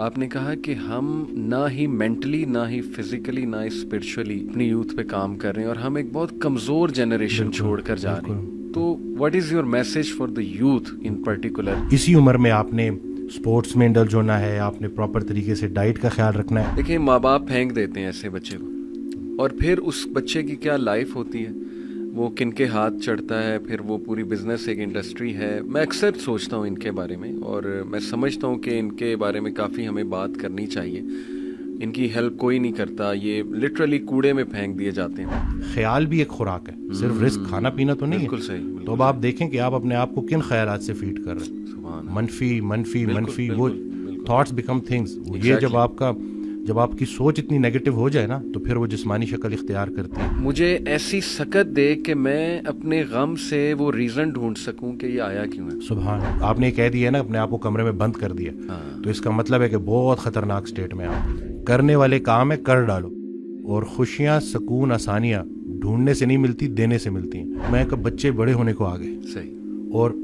आपने कहा कि हम ना ही मेंटली ना ही फिजिकली ना ही स्पिरिचुअली अपनी यूथ पे काम कर रहे हैं और हम एक बहुत कमज़ोर जनरेशन छोड़ कर जा रहे हैं तो what is your message for the youth in particular इसी उम्र में आपने स्पोर्ट्स में इंडल होना है आपने प्रॉपर तरीके से डाइट का ख्याल रखना है देखिए माँ बाप फेंक देते हैं ऐसे बच्चे को और फिर उस बच्चे की क्या लाइफ होती है वो किन के हाथ चढ़ता है फिर वो पूरी बिजनेस एक इंडस्ट्री है मैं अक्सर सोचता हूँ इनके बारे में और मैं समझता हूँ कि इनके बारे में काफ़ी हमें बात करनी चाहिए इनकी हेल्प कोई नहीं करता ये लिटरली कूड़े में फेंक दिए जाते हैं ख्याल भी एक खुराक है सिर्फ हम्म, रिस्क खाना पीना तो नहीं बिल्कुल सही बिल्कुल तो अब आप देखें कि आप अपने आप को किन ख्याल से फीड कर रहे हैं मनफी मनफी मनफी वो थॉट्स बिकम थिंग्स ये जब आपका जब आपकी सोच इतनी नेगेटिव हो जाए ना तो फिर वो जिस्मानी शक्ल इख्तियार करती है मुझे ऐसी सकत दे कि मैं अपने गम से वो रीज़न ढूंढ सकूं कि ये आया क्यों है सुबह आपने कह दिया ना अपने आप को कमरे में बंद कर दिया हाँ। तो इसका मतलब है कि बहुत ख़तरनाक स्टेट में आप करने वाले काम है कर डालो और खुशियाँ सुकून आसानियाँ ढूंढने से नहीं मिलती देने से मिलती हैं मैं कब बच्चे बड़े होने को आ गए सही और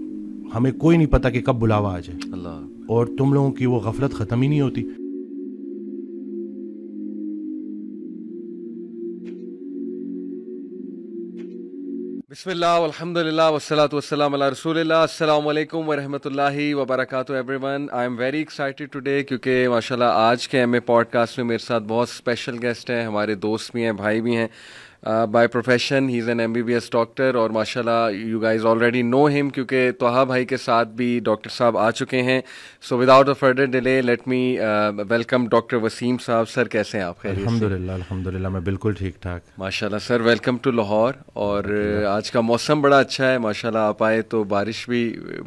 हमें कोई नहीं पता कि कब बुलावा आ जाए अल्लाह और तुम लोगों की वो गफलत ख़त्म ही नहीं होती बसमिल्ला वसलात वसलाम रसूलिल्लाह अस्सलाम वरहमतुल्लाहि every everyone I am very excited today क्योंकि माशाल्लाह आज के एमए पॉडकास्ट में मेरे साथ बहुत स्पेशल गेस्ट हैं हमारे दोस्त भी हैं भाई भी हैं Uh, by profession he's an MBBS doctor और माशाल्लाह you guys already know him क्योंकि तोहा भाई के साथ भी डॉक्टर साहब आ चुके हैं so without a further delay let me uh, doctor Waseem साहब सर कैसे हैं आप अल्हम्दुलिल्लाह अल्हम्दुलिल्लाह मैं बिल्कुल ठीक ठाक माशाल्लाह सर वेलकम टू लाहौर और uh, आज का मौसम बड़ा अच्छा है माशाल्लाह आप आए तो बारिश भी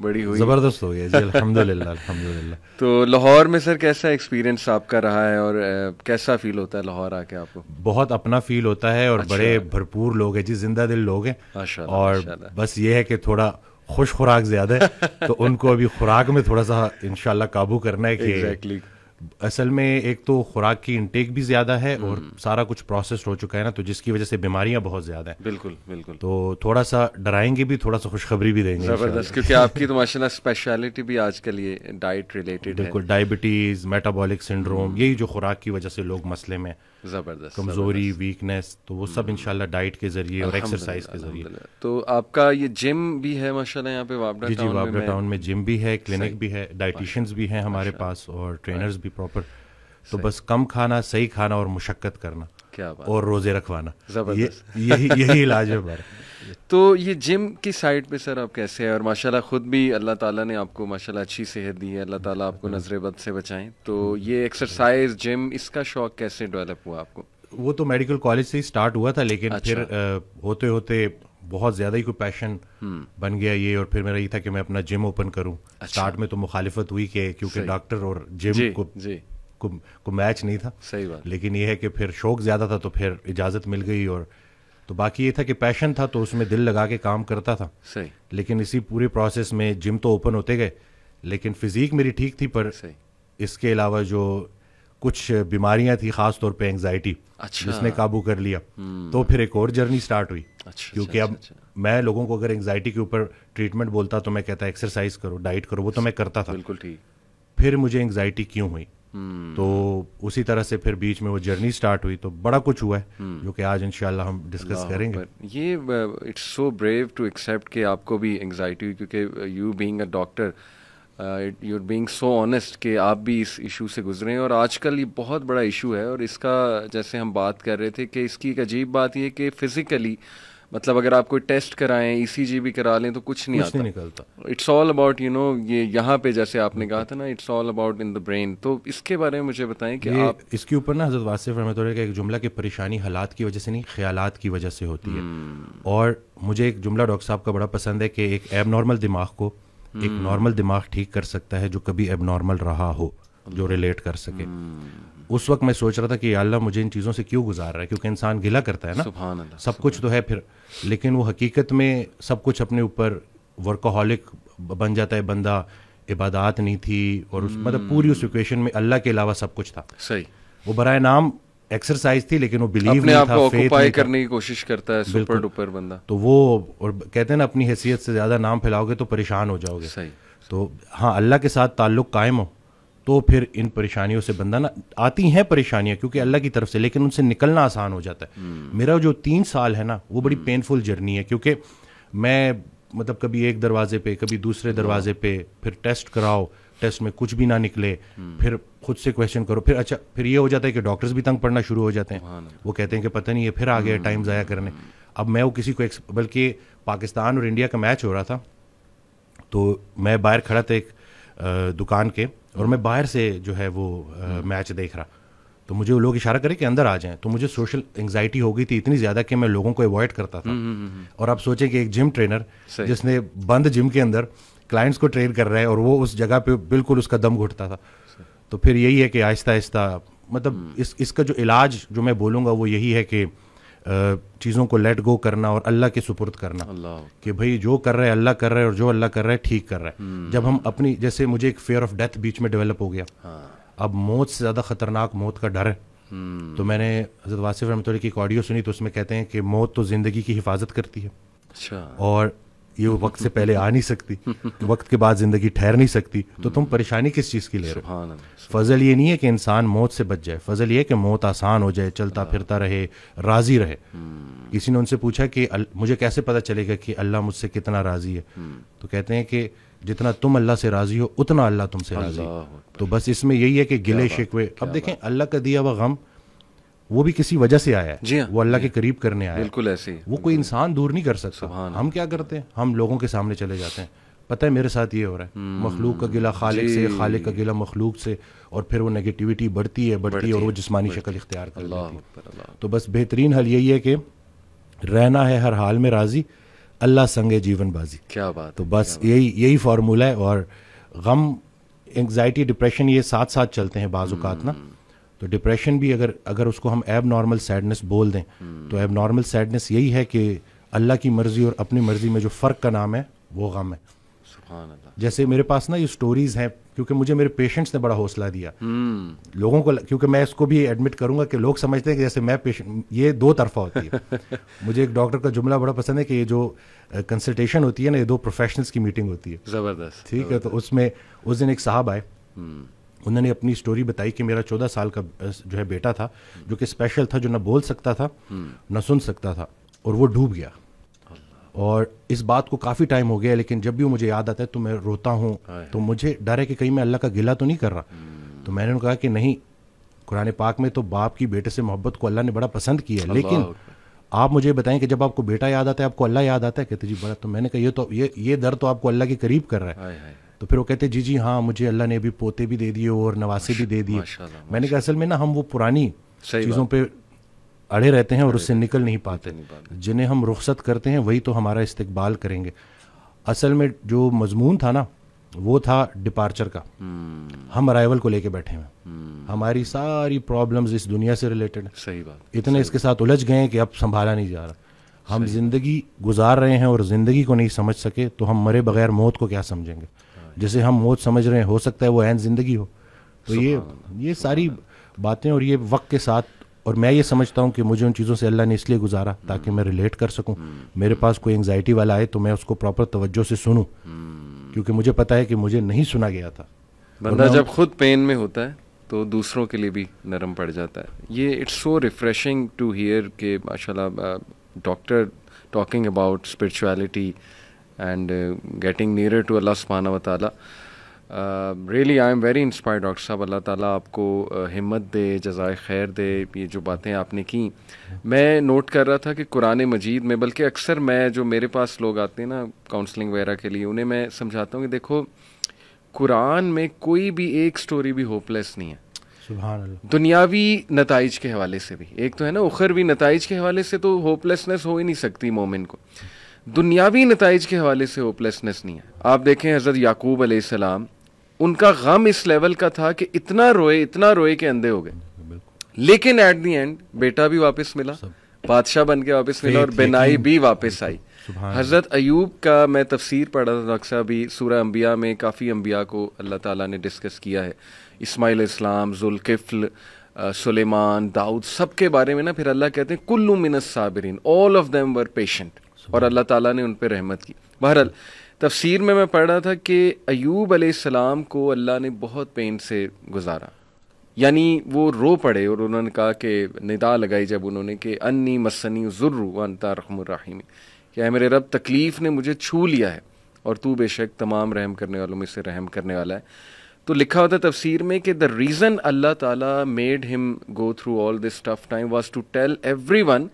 बड़ी हुई ज़बरदस्त हो गया जी तो लाहौर में सर कैसा एक्सपीरियंस आपका रहा है और uh, कैसा फील होता है लाहौर आके आपको बहुत अपना फील होता है और अच्छा। बड़े अच्छा। भरपूर लोग हैं जी जिंदा दिल लोग हैं और बस ये है कि थोड़ा खुश खुराक ज्यादा है तो उनको अभी खुराक में थोड़ा सा इनशाला काबू करना है कि असल में एक तो खुराक की इंटेक भी ज्यादा है और हम्म। सारा कुछ प्रोसेस हो चुका है ना तो जिसकी वजह से बीमारियां बहुत ज्यादा है बिल्कुल बिल्कुल तो थोड़ा सा डराएंगे भी थोड़ा सा खुशखबरी भी देंगे जबरदस्त क्योंकि आपकी तो माशाल्लाह स्पेशलिटी भी के ये डाइट रिलेटेड बिल्कुल डायबिटीज मेटाबॉलिक सिंड्रोम यही जो खुराक की वजह से लोग मसले में जबरदस्त कमजोरी वीकनेस तो वो सब हम्म। इंशाल्लाह डाइट के जरिए और एक्सरसाइज के जरिए तो आपका ये जिम भी है माशाल्लाह यहाँ पे वापडा जी जी वापडा टाउन में जिम भी है क्लिनिक भी है डाइटिशियंस भी हैं हमारे पास और ट्रेनर्स भी प्रॉपर तो बस कम खाना सही खाना और मुशक्क़त करना क्या बात और रोजे रखवाना यही यही इलाज है तो ये जिम की साइड पे सर आप कैसे हैं और माशाल्लाह ख़ुद भी अल्लाह ताला ने आपको माशाल्लाह अच्छी सेहत दी है अल्लाह ताला आपको हम्म। नज़र बद से बचाएं तो ये एक्सरसाइज जिम इसका शौक़ कैसे डेवलप हुआ आपको वो तो मेडिकल कॉलेज से ही स्टार्ट हुआ था लेकिन अच्छा। फिर आ, होते होते बहुत ज़्यादा ही कोई पैशन हम्म। बन गया ये और फिर मेरा ये था कि मैं अपना जिम ओपन करूँ स्टार्ट में तो मुखालिफत हुई कि क्योंकि डॉक्टर और जिम को को, को मैच नहीं था सही बात लेकिन ये है कि फिर शौक ज़्यादा था तो फिर इजाज़त मिल गई और तो बाकी ये था कि पैशन था तो उसमें दिल लगा के काम करता था सही लेकिन इसी पूरे प्रोसेस में जिम तो ओपन होते गए लेकिन फिजिक मेरी ठीक थी पर सही इसके अलावा जो कुछ बीमारियां थी खास तौर पे एंग्जाइटी अच्छा। जिसने काबू कर लिया तो हम्म। फिर एक और जर्नी स्टार्ट हुई अच्छा, अच्छा, क्योंकि अच्छा, अब अच्छा। मैं लोगों को अगर एंजाइटी के ऊपर ट्रीटमेंट बोलता तो मैं कहता एक्सरसाइज करो डाइट करो वो तो मैं करता था बिल्कुल ठीक फिर मुझे एंग्जाइटी क्यों हुई हम्म। तो उसी तरह से फिर बीच में वो जर्नी स्टार्ट हुई तो बड़ा कुछ हुआ है हम्म। जो कि आज इंशाल्लाह हम डिस्कस करेंगे ये it's so brave to accept कि आपको भी एंग्जाइटी क्योंकि you being a doctor you are being so honest कि आप भी इस इशू से गुजरे हैं और आजकल ये बहुत बड़ा इशू है और इसका जैसे हम बात कर रहे थे कि इसकी एक अजीब बात यह कि फ़िज़िकली मतलब अगर आप कोई टेस्ट कराएं ईसीजी e भी करा लें तो कुछ नहीं कुछ आता नहीं निकलता it's all about you know ये यहाँ पे जैसे आपने कहा था ना it's all about in the brain तो इसके बारे में मुझे बताएं कि आप इसके ऊपर ना हजरत वासिफ रहमतुल्लाह का एक जुमला की परेशानी हालात की वजह से नहीं ख्याल की वजह से होती है hmm। और मुझे एक जुमला डॉक्टर साहब का बड़ा पसंद है कि एक एब दिमाग को एक नॉर्मल hmm। दिमाग ठीक कर सकता है जो कभी एब रहा हो जो रिलेट hmm। कर सके उस वक्त मैं सोच रहा था कि अल्लाह मुझे इन चीज़ों से क्यों गुजार रहा है क्योंकि इंसान गिला करता है ना सब कुछ तो है फिर लेकिन वो हकीकत में सब कुछ अपने ऊपर वर्कोहलिक बन जाता है बंदा इबादत नहीं थी और उस मतलब पूरी उस इक्वेशन में अल्लाह के अलावा सब कुछ था सही वो बरए नाम एक्सरसाइज थी लेकिन वो बिलीव अपने था को ऑक्यूपाई करने की कोशिश करता है सुपर डुपर बंदा तो वो और कहते हैं ना अपनी हैसियत से ज्यादा नाम फैलाओगे तो परेशान हो जाओगे सही तो हाँ अल्लाह के साथ ताल्लुक कायम हो तो फिर इन परेशानियों से बंदा ना आती हैं परेशानियां क्योंकि अल्लाह की तरफ से लेकिन उनसे निकलना आसान हो जाता है हम्म। मेरा जो तीन साल है ना वो बड़ी पेनफुल हम्म। जर्नी है क्योंकि मैं मतलब कभी एक दरवाजे पे कभी दूसरे दरवाजे पे फिर टेस्ट कराओ टेस्ट में कुछ भी ना निकले हम्म। फिर खुद से क्वेश्चन करो फिर अच्छा फिर ये हो जाता है कि डॉक्टर्स भी तंग पड़ना शुरू हो जाते हैं वो कहते हैं कि पता नहीं ये फिर आ गया टाइम ज़ाया करने अब मैं वो किसी को बल्कि पाकिस्तान और इंडिया का मैच हो रहा था तो मैं बाहर खड़ा था एक दुकान के और मैं बाहर से जो है वो मैच देख रहा तो मुझे वो लोग इशारा करे कि अंदर आ जाएं तो मुझे सोशल एंगजाइटी हो गई थी इतनी ज़्यादा कि मैं लोगों को अवॉइड करता था हम्म, हम्म, हम्म। और आप सोचें कि एक जिम ट्रेनर जिसने बंद जिम के अंदर क्लाइंट्स को ट्रेन कर रहा है और वो उस जगह पे बिल्कुल उसका दम घुटता था तो फिर यही है कि आहिस्ता आहिस्ता मतलब इस इसका जो इलाज जो मैं बोलूँगा वो यही है कि चीज़ों को लेट गो करना और अल्लाह के सुपुर्द करना कि भाई जो कर रहा है अल्लाह कर रहा है और जो अल्लाह कर रहा है ठीक कर रहा है हम्म। जब हम अपनी जैसे मुझे एक फेयर ऑफ डेथ बीच में डेवलप हो गया हाँ। अब मौत से ज़्यादा ख़तरनाक मौत का डर है हम्म। तो मैंने हजरत वासिफ रमत की एक ऑडियो सुनी तो उसमें कहते हैं कि मौत तो ज़िंदगी की हिफाजत करती है अच्छा और ये वक्त से पहले आ नहीं सकती वक्त के बाद ज़िंदगी ठहर नहीं सकती तो तुम हम्म। परेशानी किस चीज़ की ले रहे हो फजल ये नहीं है कि इंसान मौत से बच जाए फजल ये कि मौत आसान हो जाए चलता हाँ। फिरता रहे राज़ी रहे हम्म। किसी ने उनसे पूछा कि मुझे कैसे पता चलेगा कि अल्लाह मुझसे कितना राज़ी है हम्म। तो कहते हैं कि जितना तुम अल्लाह से राज़ी हो उतना अल्लाह तुमसे राज़ी तो बस इसमें यही है कि गिले शिकवे अब देखें अल्लाह का दिया हुआ गम वो भी किसी वजह से आया है जी हाँ। वो अल्लाह के हाँ। करीब करने आया बिल्कुल ऐसे वो कोई इंसान दूर नहीं कर सकता हम क्या करते हैं हम लोगों के सामने चले जाते हैं पता है मेरे साथ ये हो रहा है हम्म। मखलूक का गिला खालिक से खालिक का गिला मखलूक से और फिर वो नेगेटिविटी बढ़ती है बढ़ती, है और वो जिसमानी शक्ल इख्तियार कर लेती है तो बस बेहतरीन हल यही है कि रहना है हर हाल में राजी अल्लाह संगे जीवन बाजी क्या बात तो बस यही यही फार्मूला है और गम एंगजाइटी डिप्रेशन ये साथ साथ चलते हैं बाजूकात ना हम्म। तो डिप्रेशन भी अगर अगर उसको हम एब नॉर्मल सैडनेस बोल दें तो एब नॉर्मल सैडनेस यही है कि अल्लाह की मर्ज़ी और अपनी मर्ज़ी में जो फ़र्क का नाम है वो गम है जैसे मेरे पास ना ये स्टोरीज़ हैं क्योंकि मुझे मेरे पेशेंट्स ने बड़ा हौसला दिया हम्म। लोगों को क्योंकि मैं इसको भी एडमिट करूंगा कि लोग समझते हैं कि जैसे मैं पेशेंट ये दो तरफा होती है मुझे एक डॉक्टर का जुमला बड़ा पसंद है कि ये जो कंसल्टेशन होती है ना ये दो प्रोफेशनल्स की मीटिंग होती है ज़बरदस्त ठीक है तो उसमें उस दिन एक साहब आए हम्म। उन्होंने अपनी स्टोरी बताई कि मेरा चौदह साल का जो है बेटा था जो कि स्पेशल था जो ना बोल सकता था हम्म। ना सुन सकता था और वो डूब गया और इस बात को काफ़ी टाइम हो गया लेकिन जब भी मुझे याद आता है तो मैं रोता हूँ तो मुझे डर है कि कहीं मैं अल्लाह का गिला तो नहीं कर रहा हम्म। तो मैंने उन्होंने कहा कि नहीं कुरान पाक में तो बाप की बेटे से मोहब्बत को अल्लाह ने बड़ा पसंद किया है लेकिन आप मुझे बताएं कि जब आपको बेटा याद आता है आपको अल्लाह याद आता है कहते जी बड़ा तो मैंने कहा ये तो ये ये दर तो आपको अल्लाह के करीब कर रहा है तो फिर वो कहते जी जी हाँ मुझे अल्लाह ने अभी पोते भी दे दिए और नवासे भी दे दिए मैंने कहा असल में ना हम वो पुरानी चीज़ों पर अड़े रहते हैं और उससे निकल नहीं पाते जिन्हें हम रुख्सत करते हैं वही तो हमारा इस्तकबाल करेंगे असल में जो मजमून था ना वो था डिपार्चर का हम्म। हम अराइवल को लेके बैठे हैं हम्म। हमारी सारी प्रॉब्लम्स इस दुनिया से रिलेटेड सही बात इतने सही इसके साथ उलझ गए हैं कि अब संभाला नहीं जा रहा हम जिंदगी गुजार रहे हैं और जिंदगी को नहीं समझ सके तो हम मरे बगैर मौत को क्या समझेंगे जैसे हम मौत समझ रहे हैं हो सकता है वो एन ज़िंदगी हो तो ये ये सारी बातें और ये वक्त के साथ और मैं ये समझता हूँ कि मुझे उन चीज़ों से अल्लाह ने इसलिए गुजारा ताकि हम्म। मैं रिलेट कर सकूँ हम्म। मेरे पास कोई एंगजाइटी वाला आए तो मैं उसको प्रॉपर तवज्जो से सुनूँ हम्म। क्योंकि मुझे पता है कि मुझे नहीं सुना गया था बंदा जब खुद पेन में होता है तो दूसरों के लिए भी नरम पड़ जाता है ये it's so refreshing to hear के माशाल्लाह doctor talking about spirituality and uh, getting nearer to Allah subhanahu wa ta'ala. Uh, really I am very inspired, doctor साहब अल्लाह Ta'ala आपको uh, हिम्मत दे जजाय खैर दे ये जो बातें आपने की मैं नोट कर रहा था कि कुरान मजीद में बल्कि अक्सर मैं जो मेरे पास लोग आते हैं ना काउंसलिंग वगैरह के लिए उन्हें मैं समझाता हूँ कि देखो कुरान में कोई भी एक स्टोरी भी होपलेस नहीं है दुनियावी नतज के हवाले से भी एक तो है ना उखरवी नतज के हवाले से तो होपलेसनेस हो ही नहीं सकती मोमिन को दुनियावी नतज के हवाले से होपलेसनेस नहीं है आप देखें हज़रत याकूब आसमाम उनका गम इस लेवल का था कि इतना रोए इतना रोए के अंधे हो गए लेकिन एट दी एंड बेटा भी वापस मिला बादशाह बन के वापस मिला और बेनाई भी वापस आई हज़रत अयूब का मैं तफसीर पढ़ा था डॉक्टर भी अभी सूर्य अम्बिया में काफ़ी अम्बिया को अल्लाह ताला ने डिस्कस किया है इस्माइल इस्लाम जुल्किफ़ल सुलेमान दाऊद सब के बारे में ना फिर अल्लाह कहते हैं कुल्लू मिनस साबरीन all of them were patient और अल्लाह ताला ने उन पर रहमत की बहरहाल तफसीर में मैं पढ़ रहा था कि अयूब अलैहिस्सलाम को अल्लाह ने बहुत पेन से गुजारा यानी वो रो पड़े और उन्होंने कहा कि निदा लगाई जब उन्होंने कि अन्नी मसनी जुर्रू अनता रहमराहिमी क्या है मेरे रब तकलीफ़ ने मुझे छू लिया है और तू बेशक तमाम रहम करने वालों में से रहम करने वाला है तो लिखा होता है तफसीर में कि द रीज़न अल्लाह ताला made him go through all this tough time was to tell everyone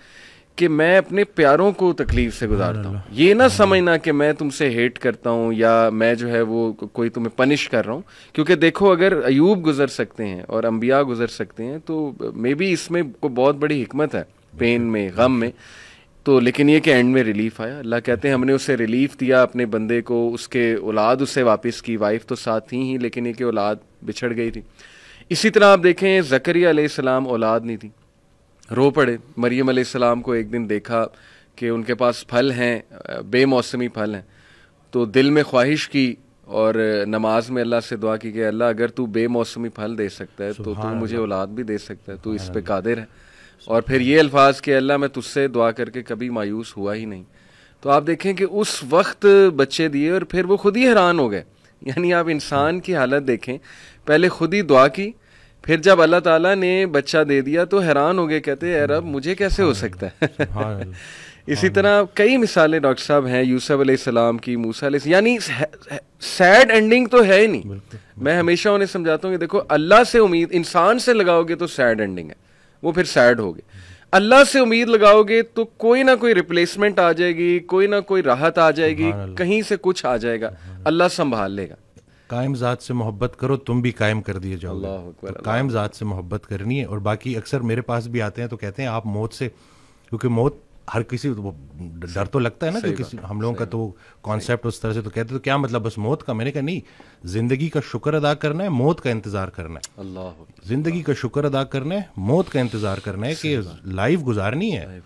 कि मैं अपने प्यारों को तकलीफ से गुजारता हूँ ये ना समझना कि मैं तुमसे हेट करता हूँ या मैं जो है वो कोई तुम्हें पनिश कर रहा हूँ क्योंकि देखो अगर अयूब गुजर सकते हैं और अम्बिया गुजर सकते हैं तो मे बी इसमें को बहुत बड़ी हमत है पेन में गम में तो लेकिन ये कि एंड में रिलीफ आया अल्लाह कहते हैं हमने उसे रिलीफ दिया अपने बंदे को उसके औलाद उसे वापस की वाइफ तो साथ थी ही लेकिन ये कि औलाद बिछड़ गई थी इसी तरह आप देखें जकरिया सलाम औलाद नहीं थी रो पड़े मरियम सलाम को एक दिन देखा कि उनके पास फल हैं बेमौसमी फल हैं तो दिल में ख्वाहिश की और नमाज में अल्लाह से दुआ की कि अल्लाह अगर तू बेमौसमी फल दे सकता है तो तू मुझे औलाद भी दे सकता है तू इस पे कादिर है और फिर ये अल्फाज कि अल्लाह मैं तुझसे दुआ करके कभी मायूस हुआ ही नहीं तो आप देखें कि उस वक्त बच्चे दिए और फिर वो खुद ही हैरान हो गए यानी आप इंसान की हालत देखें पहले खुद ही दुआ की फिर जब अल्लाह ताला ने बच्चा दे दिया तो हैरान हो गए कहते हैं अरब मुझे कैसे हो हाँ। सकता है इसी तरह कई मिसालें डॉक्टर साहब हैं यूसुफ सलाम की मूसा यानी सैड एंडिंग तो है ही नहीं बिल्कुल, बिल्कुल। मैं हमेशा उन्हें समझाता हूँ कि देखो अल्लाह से उम्मीद इंसान से लगाओगे तो सैड एंडिंग है वो फिर सैड होगे अल्लाह से उम्मीद लगाओगे तो कोई ना कोई रिप्लेसमेंट आ जाएगी कोई ना कोई राहत आ जाएगी कहीं से कुछ आ जाएगा अल्लाह संभाल लेगा कायम ज़ात से मोहब्बत करो तुम भी कायम कर दिए जाओ तो कायम ज़ात से मोहब्बत करनी है और बाकी अक्सर मेरे पास भी आते हैं तो कहते हैं आप मौत से क्योंकि मौत हर किसी तो डर तो लगता है ना क्योंकि हम लोगों का तो कॉन्सेप्ट उस तरह से तो कहते तो क्या मतलब बस मौत का मैंने कहा नहीं ज़िंदगी का शुक्र अदा करना है मौत का इंतज़ार करना है अल्लाह ज़िंदगी का शुक्र अदा करना है मौत का इंतज़ार करना है कि लाइफ गुजारनी है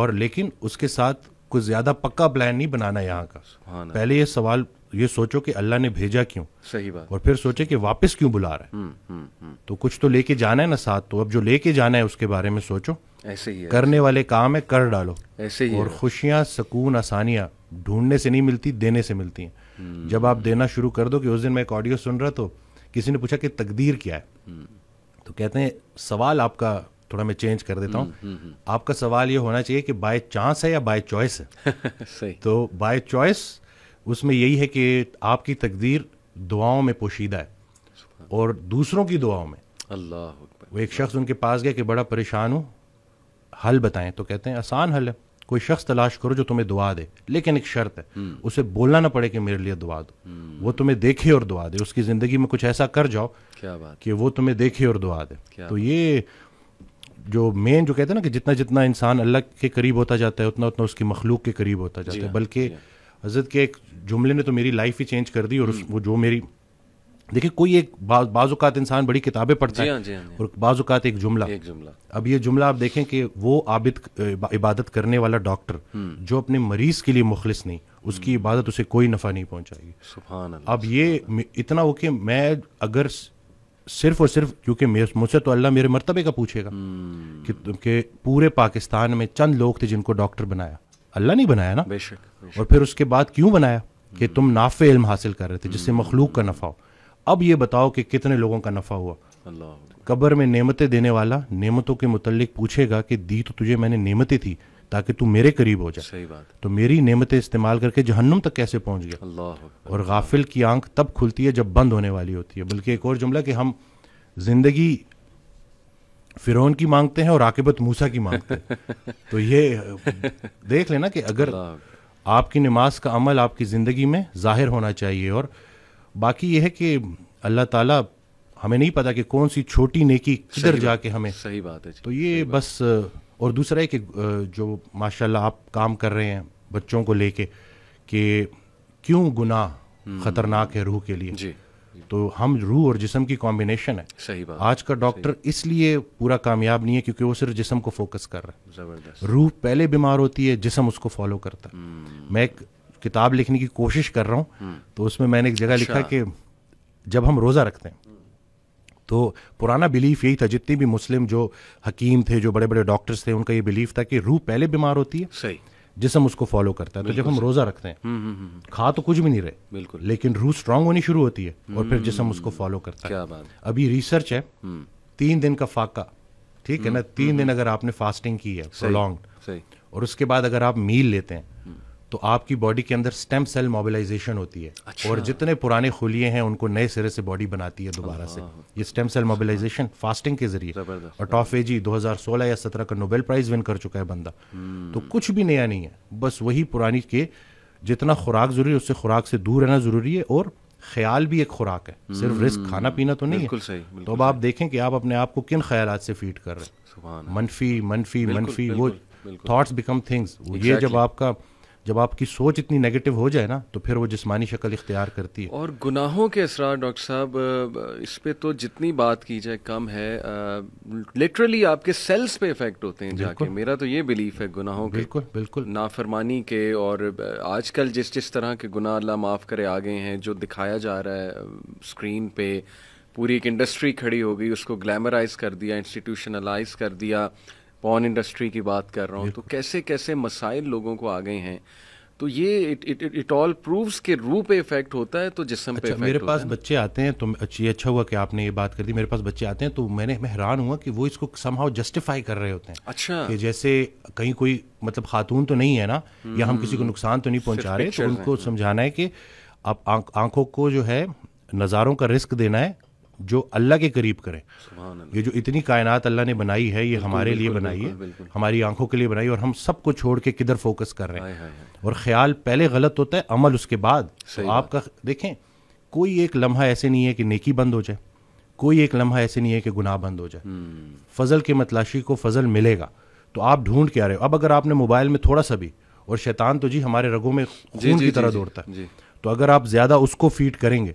और लेकिन उसके साथ कुछ ज़्यादा पक्का प्लान नहीं बनाना यहाँ का पहले ये सवाल ये सोचो कि अल्लाह ने भेजा क्यों सही बात और फिर सोचे कि वापस क्यों बुला रहा है हुँ, हुँ, हुँ. तो कुछ तो लेके जाना है ना साथ तो अब जो लेके जाना है उसके बारे में सोचो ऐसे ही है, करने ऐसे वाले काम है कर डालो ऐसे ही और खुशियां सुकून आसानियां ढूंढने से नहीं मिलती देने से मिलती हैं हम्म। जब आप देना शुरू कर दो कि उस दिन मैं एक ऑडियो सुन रहा तो किसी ने पूछा कि तकदीर क्या है हम्म। तो कहते हैं सवाल आपका थोड़ा मैं चेंज कर देता हूँ हम्म, आपका सवाल ये होना चाहिए कि बाय चांस है या बाय चॉइस है सही तो बाय चॉइस उसमें यही है कि आपकी तकदीर दुआओं में पोशीदा है और दूसरों की दुआओं में अल्लाह वो एक शख्स उनके पास गया कि बड़ा परेशान हूँ हल बताएं तो कहते हैं आसान हल है कोई शख्स तलाश करो जो तुम्हें दुआ दे लेकिन एक शर्त है हम्म। उसे बोलना ना पड़े कि मेरे लिए दुआ दो हम्म। वो तुम्हें देखे और दुआ दे उसकी ज़िंदगी में कुछ ऐसा कर जाओ क्या बात कि वो तुम्हें देखे और दुआ दे तो ये जो मेन जो कहते हैं ना कि जितना जितना इंसान अल्लाह के करीब होता जाता है उतना उतना उसकी मखलूक के करीब होता जाता है हाँ, बल्कि हजरत के एक जुमले ने तो मेरी लाइफ ही चेंज कर दी और हम्म। वो जो मेरी देखिए कोई एक बा, बाजुकात इंसान बड़ी किताबें पढ़ता है हाँ, हाँ, हाँ। और बाजुकात एक जुमला एक जुमला अब ये जुमला आप देखें कि वो आबिद इबादत करने वाला डॉक्टर हम्म। जो अपने मरीज के लिए मुखलिस नहीं उसकी हम्म। इबादत उसे कोई नफा नहीं पहुंचाएगी अब ये इतना हो कि मैं अगर सिर्फ और सिर्फ क्योंकि मुझसे तो अल्लाह मेरे मरतबे का पूछेगा कि पूरे पाकिस्तान में चंद लोग थे जिनको डॉक्टर बनाया अल्लाह ने बनाया ना बेशक, बेशक। और फिर उसके बाद क्यों बनाया कि तुम हम्म। नाफे इल्म हासिल कर रहे थे जिससे हम्म। मखलूक का नफ़ा हो अब ये बताओ कि कितने लोगों का नफ़ा हुआ कब्र में नेमतें देने वाला नेमतों के मुतलिक पूछेगा कि दी तो तुझे मैंने नेमतें थी ताकि तू मेरे करीब हो जाए सही बात तो मेरी नेमतें इस्तेमाल करके जहन्नुम तक कैसे पहुंच गया और गाफिल की आंख तब खुलती है जब बंद होने वाली होती है बल्कि एक और जुमला कि हम जिंदगी फिरौन की मांगते हैं और आकेबत मूसा की मांगते हैं तो ये देख लेना कि अगर आपकी नमाज का अमल आपकी ज़िंदगी में ज़ाहिर होना चाहिए और बाकी ये है कि अल्लाह ताला हमें नहीं पता कि कौन सी छोटी नेकी किधर जाके हमें सही बात है तो ये बस और दूसरा है कि जो माशाल्लाह आप काम कर रहे हैं बच्चों को लेके कि क्यों गुनाह हम्म। खतरनाक है रूह के लिए तो हम रूह और जिसम की कॉम्बिनेशन है सही बात आज का डॉक्टर इसलिए पूरा कामयाब नहीं है क्योंकि वो सिर्फ जिसम को फोकस कर रहा है जबरदस्त रूह पहले बीमार होती है जिसम उसको फॉलो करता है हम्म। मैं एक किताब लिखने की कोशिश कर रहा हूँ हम्म। तो उसमें मैंने एक जगह लिखा अच्छा। कि जब हम रोज़ा रखते हैं तो पुराना बिलीफ यही था जितने भी मुस्लिम जो हकीम थे जो बड़े बड़े डॉक्टर्स थे उनका ये बिलीफ था कि रूह पहले बीमार होती है सही जिसम उसको फॉलो करता है तो जब हम रोज़ा रखते हैं हम्म, हम्म, हम्म, खा तो कुछ भी नहीं रहे बिल्कुल लेकिन रूह स्ट्रांग होनी शुरू होती है और फिर जिसम उसको फॉलो करता है अभी रिसर्च है तीन दिन का फाका ठीक है ना तीन दिन अगर आपने फास्टिंग की है प्रोलॉन्ग और उसके बाद अगर आप मील लेते हैं तो आपकी बॉडी के अंदर स्टेम सेल मोबिलाइजेशन होती है अच्छा। और जितने पुराने खुलिए हैं उनको नए सिरे से बॉडी बनाती है दोबारा से ये स्टेम सेल मोबिलाइजेशन फास्टिंग के जरिए और टॉफेजी सोलह या सत्रह का नोबेल प्राइज विन कर चुका है बंदा हम्म। तो कुछ भी नया नहीं है बस वही पुरानी के जितना खुराक जरूरी है उससे खुराक से दूर रहना जरूरी है और ख्याल भी एक खुराक है सिर्फ हम्म। रिस्क खाना पीना तो नहीं है सही, तो अब आप देखें कि आप अपने आप को किन ख्याल से फीड कर रहे हैं मनफी मनफी मनफी वो थॉट्स बिकम थिंग्स ये जब आपका जब आपकी सोच इतनी नेगेटिव हो जाए ना तो फिर वो जिसमानी शक्ल इख्तियार करती है और गुनाहों के असरार डॉक्टर साहब इस पर तो जितनी बात की जाए कम है लिटरली आपके सेल्स पे इफेक्ट होते हैं जाके मेरा तो ये बिलीफ है गुनाहों के बिल्कुल बिल्कुल नाफरमानी के और आजकल जिस जिस तरह के गुनाह अल्लाह माफ़ करे आ गए हैं जो दिखाया जा रहा है स्क्रीन पे पूरी एक इंडस्ट्री खड़ी हो गई उसको ग्लैमराइज कर दिया इंस्टीट्यूशनलाइज कर दिया पॉन इंडस्ट्री की बात कर रहा हूँ तो कैसे कैसे मसाइल लोगों को आ गए हैं तो ये इट ऑल प्रूव्स के रू पे इफेक्ट होता है तो जिसम अच्छा, पे मेरे पास बच्चे आते हैं तो अच्छी अच्छा हुआ कि आपने ये बात कर दी मेरे पास बच्चे आते हैं तो मैंने मैं हैरान हुआ कि वो इसको समहाउ जस्टिफाई कर रहे होते हैं अच्छा कि जैसे कहीं कोई मतलब खातून तो नहीं है ना या हम किसी को हम्म। नुकसान तो नहीं पहुंचा रहे तो उनको समझाना है कि आप आंखों को जो है नज़ारों का रिस्क देना है जो अल्लाह के करीब करें ये जो इतनी कायनात अल्लाह ने बनाई है ये हमारे लिए बनाई है हमारी आंखों के लिए बनाई और हम सबको छोड़ के किधर फोकस कर रहे हैं और ख्याल पहले गलत होता है अमल उसके बाद तो आपका देखें कोई एक लम्हा ऐसे नहीं है कि नेकी बंद हो जाए कोई एक लम्हा ऐसे नहीं है कि गुनाह बंद हो जाए हम्म। फजल के मतलाशी को फजल मिलेगा तो आप ढूंढ के आ रहे हो अब अगर आपने मोबाइल में थोड़ा सा भी और शैतान तो जी हमारे रगों में खून की तरह दौड़ता है तो अगर आप ज़्यादा उसको फीड करेंगे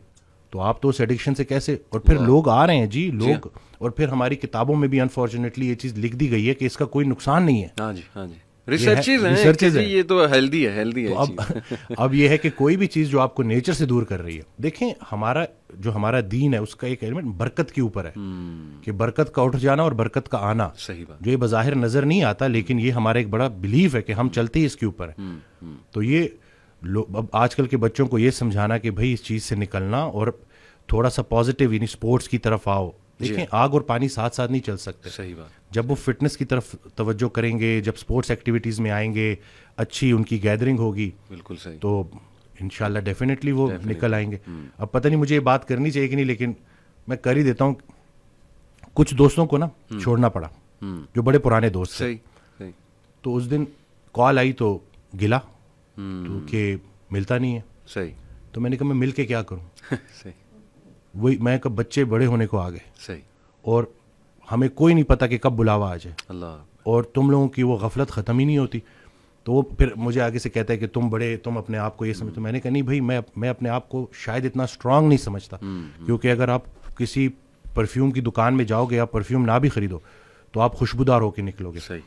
तो आप तो उस एडिक्शन से कैसे और फिर लोग आ रहे हैं जी लोग हाँ। और फिर हमारी किताबों में भी अनफॉर्चुनेटली ये चीज़ लिख दी गई है कि इसका कोई नुकसान नहीं है रिसर्चेज हाँ हाँ हैं रिसर्चेज हैं ये तो हेल्दी है हेल्दी है तो अब अब ये है कि कोई भी चीज़ जो आपको नेचर से दूर कर रही है देखें हमारा जो हमारा दीन है उसका एक एलिमेंट बरकत के ऊपर है हम्म। कि बरकत का उठ जाना और बरकत का आना सही बात जो ये बाहिर नज़र नहीं आता लेकिन ये हमारा एक बड़ा बिलीव है कि हम चलते ही इसके ऊपर है हम्म, हम्म। तो ये लोग अब आजकल के बच्चों को ये समझाना कि भाई इस चीज़ से निकलना और थोड़ा सा पॉजिटिव यानी स्पोर्ट्स की तरफ आओ देखें हाँ। आग और पानी साथ साथ नहीं चल सकते सही बात जब वो फिटनेस की तरफ तवज्जो करेंगे जब स्पोर्ट्स एक्टिविटीज़ में आएंगे अच्छी उनकी गैदरिंग होगी बिल्कुल सही तो इनशाला डेफिनेटली वो निकल आएंगे हम्म। अब पता नहीं मुझे ये बात करनी चाहिए कि नहीं लेकिन मैं कर ही देता हूँ कुछ दोस्तों को ना हम्म। छोड़ना पड़ा हम्म। जो बड़े पुराने दोस्त सही, सही। तो उस दिन कॉल आई तो गिला Hmm. तो के मिलता नहीं है सही तो मैंने कहा मैं मिल के क्या करूँ सही वही मैं कब बच्चे बड़े होने को आ गए सही और हमें कोई नहीं पता कि कब बुलावा आ जाए अल्लाह और तुम लोगों की वो गफलत ख़त्म ही नहीं होती तो वो फिर मुझे आगे से कहता है कि तुम बड़े तुम अपने आप को ये समझते hmm. मैंने कहा नहीं भाई मैं मैं अपने आप को शायद इतना स्ट्रांग नहीं समझता hmm, क्योंकि अगर आप किसी परफ्यूम की दुकान में जाओगे या परफ्यूम ना भी खरीदो तो आप खुशबूदार होकर निकलोगे सही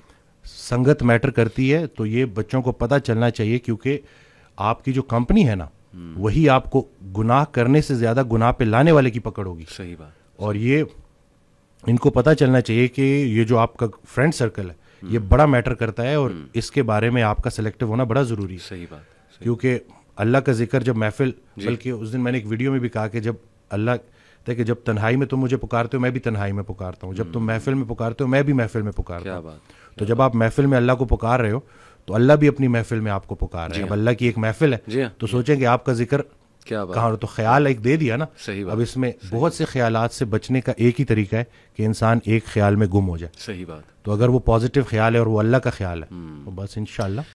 संगत मैटर करती है तो ये बच्चों को पता चलना चाहिए क्योंकि आपकी जो कंपनी है ना हम्म। वही आपको गुनाह करने से ज़्यादा गुनाह पे लाने वाले की पकड़ होगी सही बात और ये इनको पता चलना चाहिए कि ये जो आपका फ्रेंड सर्कल है ये हम्म। बड़ा मैटर करता है और हम्म। इसके बारे में आपका सिलेक्टिव होना बड़ा ज़रूरी है सही बात क्योंकि अल्लाह का जिक्र जब महफिल बल्कि उस दिन मैंने एक वीडियो में भी कहा कि जब अल्लाह कि जब तन्हाई में तुम मुझे पुकारते हो मैं भी तन्हाई में पुकारता हूँ जब तुम हम्म। महफिल में पुकारते हो मैं भी महफिल में पुकारता हूँ तो जब आप महफिल में अल्लाह को पुकार रहे हो तो अल्लाह भी अपनी महफिल में आपको पुकार रहे हैं अब हाँ। अल्लाह की एक महफिल है हाँ। तो सोचें कि आपका जिक्र कहा तो ख्याल एक दे दिया ना सही बात अब इसमें बहुत से ख्याल से बचने का एक ही तरीका है कि इंसान एक ख्याल में गुम हो जाए सही बात तो अगर वो पॉजिटिव ख्याल है और वो अल्लाह का ख्याल है हम्म। तो बस इनशाला